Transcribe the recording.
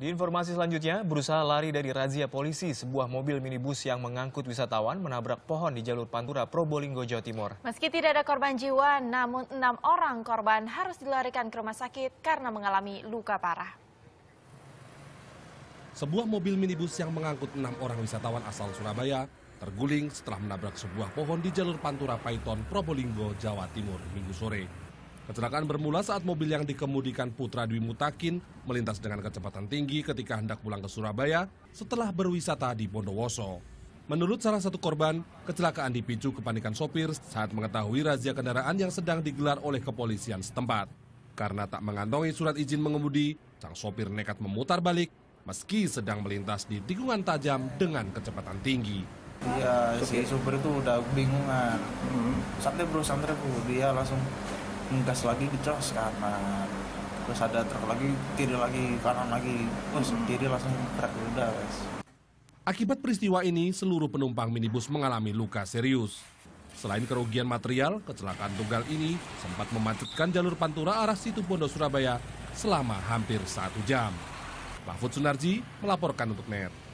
Di informasi selanjutnya, berusaha lari dari razia polisi, sebuah mobil minibus yang mengangkut wisatawan menabrak pohon di jalur Pantura Probolinggo, Jawa Timur. Meski tidak ada korban jiwa, namun enam orang korban harus dilarikan ke rumah sakit karena mengalami luka parah. Sebuah mobil minibus yang mengangkut enam orang wisatawan asal Surabaya terguling setelah menabrak sebuah pohon di jalur Pantura Paiton, Probolinggo, Jawa Timur, Minggu sore. Kecelakaan bermula saat mobil yang dikemudikan Putra Dwi Mutakin melintas dengan kecepatan tinggi ketika hendak pulang ke Surabaya setelah berwisata di Bondowoso. Menurut salah satu korban, kecelakaan dipicu kepanikan sopir saat mengetahui razia kendaraan yang sedang digelar oleh kepolisian setempat. Karena tak mengantongi surat izin mengemudi, sang sopir nekat memutar balik meski sedang melintas di tikungan tajam dengan kecepatan tinggi. Iya, si sopir itu udah bingungan. Hmm. bro, Dia langsung ngegas lagi gitu karena kanan terus ada truk lagi kiri lagi kanan lagi terus kiri langsung truk udah guys. Akibat peristiwa ini seluruh penumpang minibus mengalami luka serius. Selain kerugian material, kecelakaan tunggal ini sempat memacetkan jalur Pantura arah Situ Bondo Surabaya selama hampir satu jam. Mahfud Sunarji melaporkan untuk NET.